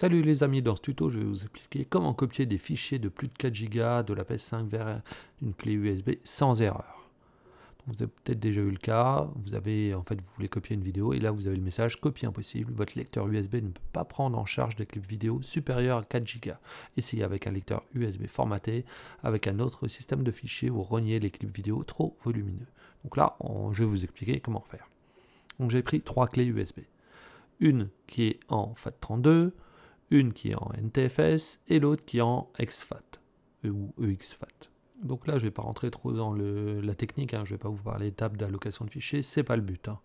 Salut les amis, dans ce tuto je vais vous expliquer comment copier des fichiers de plus de 4 Go de la PS5 vers une clé USB sans erreur. vous avez peut-être déjà eu le cas, vous avez en fait vous voulez copier une vidéo et là vous avez le message copie impossible, votre lecteur USB ne peut pas prendre en charge des clips vidéo supérieurs à 4 Go. Essayez avec un lecteur USB formaté, avec un autre système de fichiers vous reniez les clips vidéo trop volumineux. Donc là je vais vous expliquer comment faire. Donc j'ai pris trois clés USB. Une qui est en FAT32, une qui est en NTFS et l'autre qui est en exFAT euh, ou EXFAT. Donc là, je ne vais pas rentrer trop dans la technique, hein. je ne vais pas vous parler d'étapes d'allocation de fichiers, c'est pas le but. Hein.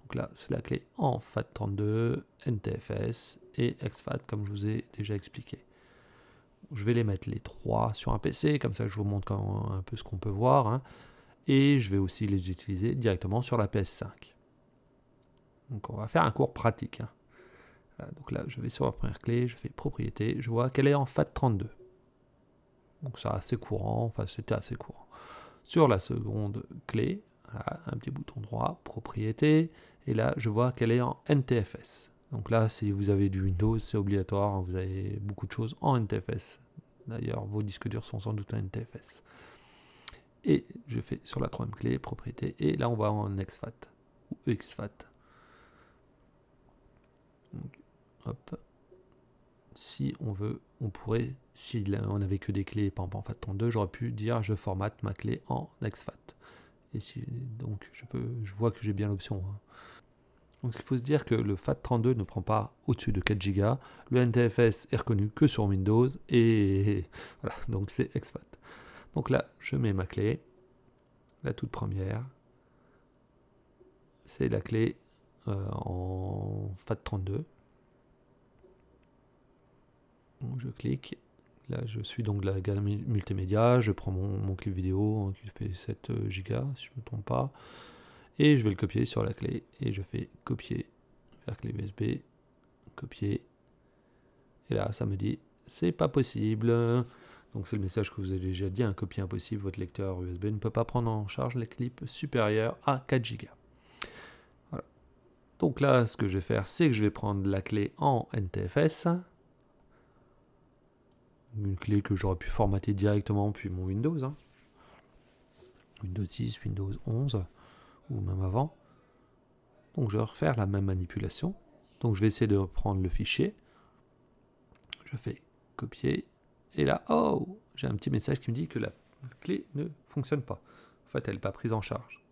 Donc là, c'est la clé en FAT32, NTFS et exFAT, comme je vous ai déjà expliqué. Je vais les mettre les trois sur un PC, comme ça je vous montre un peu ce qu'on peut voir. Hein. Et je vais aussi les utiliser directement sur la PS5. Donc on va faire un cours pratique donc là, je vais sur la première clé, je fais propriété, je vois qu'elle est en FAT32. Donc ça, assez courant, enfin c'était assez courant. Sur la seconde clé, un petit bouton droit, propriété, et là, je vois qu'elle est en NTFS. Donc là, si vous avez du Windows, c'est obligatoire, hein, vous avez beaucoup de choses en NTFS. D'ailleurs, vos disques durs sont sans doute en NTFS. Et je fais sur la troisième clé, propriété, et là, on va en EXFAT ou XFAT. Si on veut, on pourrait, si on avait que des clés, par exemple en FAT32, j'aurais pu dire je formate ma clé en exFAT. Et si, donc je, peux, je vois que j'ai bien l'option. Hein. Donc il faut se dire que le FAT32 ne prend pas au-dessus de 4 Go, le NTFS est reconnu que sur Windows, et voilà, donc c'est exFAT. Donc là, je mets ma clé, la toute première, c'est la clé euh, en FAT32 je clique. Là, je suis donc de la gamme multimédia. Je prends mon, clip vidéo hein, qui fait 7 euh, gigas, si je ne me trompe pas. Et je vais le copier sur la clé. Et je fais copier vers clé USB. Copier. Et là, ça me dit c'est pas possible. Donc c'est le message que vous avez déjà dit, un hein, copier impossible, votre lecteur USB ne peut pas prendre en charge les clips supérieurs à 4 gigas. Donc là, ce que je vais faire, c'est que je vais prendre la clé en NTFS une clé que j'aurais pu formater directement depuis mon Windows. Hein. Windows 10, Windows 11, ou même avant. Donc je vais refaire la même manipulation. Donc je vais essayer de reprendre le fichier. Je fais copier. Et là, oh, j'ai un petit message qui me dit que la clé ne fonctionne pas. En fait, elle n'est pas prise en charge.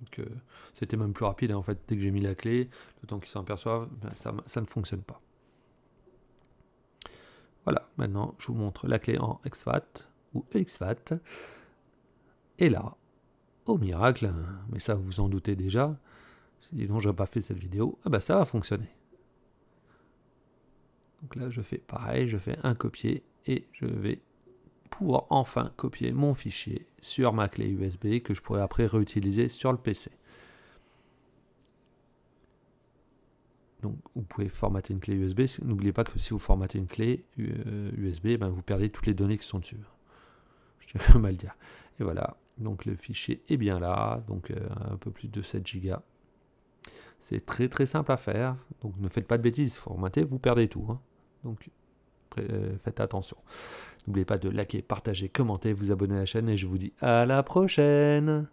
Donc euh, c'était même plus rapide, hein. en fait, dès que j'ai mis la clé, le temps qu'ils s'en aperçoivent, ben, ça ne fonctionne pas. Voilà, maintenant je vous montre la clé en exFAT ou exFAT. Et là, au miracle, mais ça vous vous en doutez déjà, sinon n'aurais pas fait cette vidéo, ah ben ça va fonctionner. Donc là je fais pareil, je fais un copier et je vais pouvoir enfin copier mon fichier sur ma clé USB que je pourrais après réutiliser sur le PC. Donc vous pouvez formater une clé USB. N'oubliez pas que si vous formatez une clé USB, euh, ben, vous perdez toutes les données qui sont dessus. Je tiens mal dire. Et voilà, donc le fichier est bien là, donc euh, un peu plus de 7 Go. C'est très très simple à faire, donc ne faites pas de bêtises, formatez, vous perdez tout. Hein. Donc euh, faites attention. N'oubliez pas de liker, partager, commenter, vous abonner à la chaîne et je vous dis à la prochaine